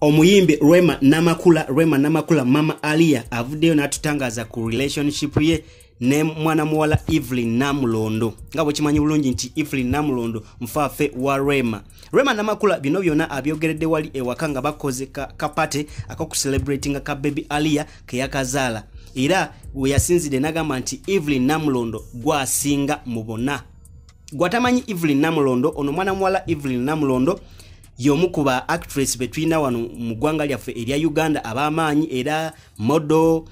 omuyimbi rema namakula rema namakula mama aliya avuddeyo n'atutangaza ku relationship ye ne mwana muwala evelyn namulondo nga bwekimanyi bulungi nti evelyn namulondo mufaafe wa rema rema namakula bino byonna abyogeredde wali ewaka nga bakoze kapate akokuselebratinga ka bebi aliya keyakazaala era we yasinzidde nagamba nti evelyn namulondo gwasinga mu bona gwatamanyi evelyn namulondo ono mwana muwala evelyn namulondo y'omu ku ba actress be tulina wano mu ggwanga lyaffe erya uganda ab'amaanyi era modo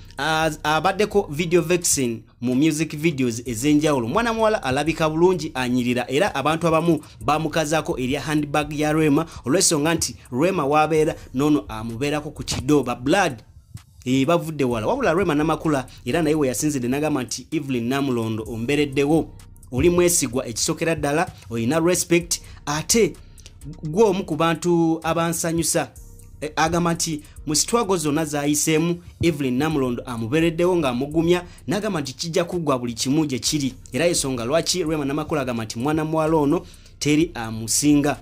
abaddeko video vexin mu music videos ez'enjawulo mwana muwala alabika bulungi anyirira era abantu abamu bamukazaako erya handbag ya rema olw'ensonga nti rema wabeera nono amubeerako ku kidooba blood e bavudde wala wabula rema namakula era naye we yasinzidde nagamba nti evelyn namulondo omubereddewo oli mwesigwa ekisookera ddala olina respect ate gwomu ku bantu abansanyusa e, agamba nti mu sitwago zonna zayiseemu evelyn namulondo amubereddewo ngaamugumya nagamba nti kijja kuggwa buli kimu gye kiri era yensonga lwaki rema namakulu agamba nti mwana muwala ono teri amusinga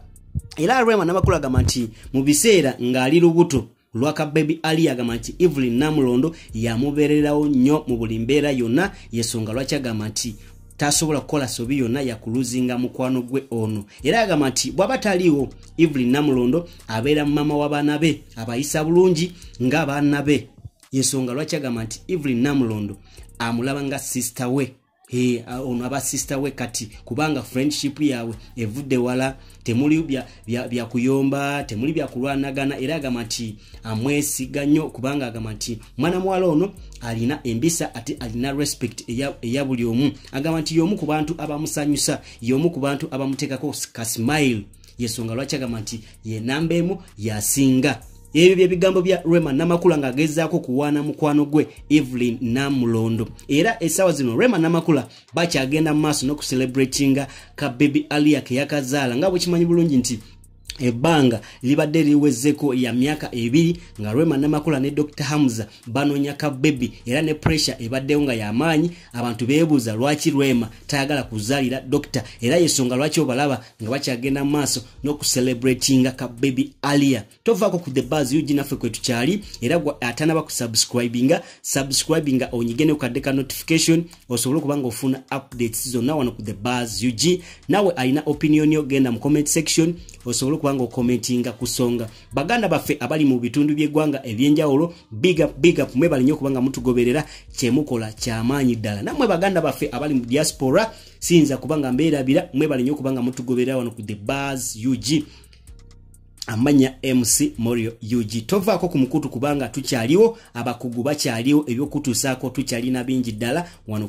era rema namakulu agamba nti mu biseera ng'ali lubuto lwaka bebi ali agamba nti evelyn namulondo yamubererawo nnyo mu buli mbeera yonna yensonga lwaki agamba nti tasobola kukola sobi yonna yakuluzinga mukwano gwe ono era agamba nti bwaba taliwo evelin namulondo abeera mumama w'abaana be abayisa bulungi ng'abaana be yensonga lwaki agamba nti evelin namulondo amulaba nga sisita we Uh, ono abasista we kati kubanga friendship yaabwe evudde wala temuli byakuyomba temuli byakulwanagana era agamba nti amwesiga nnyo kubanga agamba nti mwana muwala ono alina embisa ate alina respect eya buli omu agamba nti yomu ku bantu abamusanyusa yomu ku bantu abamuteekako kasmile yensonga lwaki agamba nti ye namba emu yasinga ebyo byebigambo bya rema namakula ngaagezaako kuwaana mukwano gwe evelyn namulondo era esaawa zino rema namakula bakyagenda mu maaso n'okuselebratinga kababy aliya keyakazaala nga bwekimanyi bulungi nti ebbanga libadde liwezeko ya myaka ebiri nga rwema namakula ne dr hamza banoonya ka bebi era ne pressure ebaddewo nga yamaanyi abantu beebuuza lwaki rwema tayagala kuzaalira dokita era yensonga lwaki obalaba nga bakyagenda maaso n'okuselebratinga ka bebi alia tovaako ku the baz ugi naffe kwe tukyali era atanaba kusubscribinga subscribinga onyigene okadde ka notification osobole okubanga ofuna updates zonna wano ku the baz ugi naawe alina opinioni ogenda mu comment section osobole okuba kubanga okomentinga ku nsonga baganda baffe abali mu bitundu by'eggwanga ebyenjawulo bigup mwebali nnyo okubanga mutugoberera kyemukola kyamaanyi ddala nammwe baganda baffe abali mu diaspora siyinza kubanga mbeerabira mwebali nnyo okubanga mutugoberera wano ku the bas ug amanya mc morio ug tovaako ku mukutu kubanga tukyaliwo abakugu bakyaliwo ebyokutuusaako tukyalina bingi ddala wano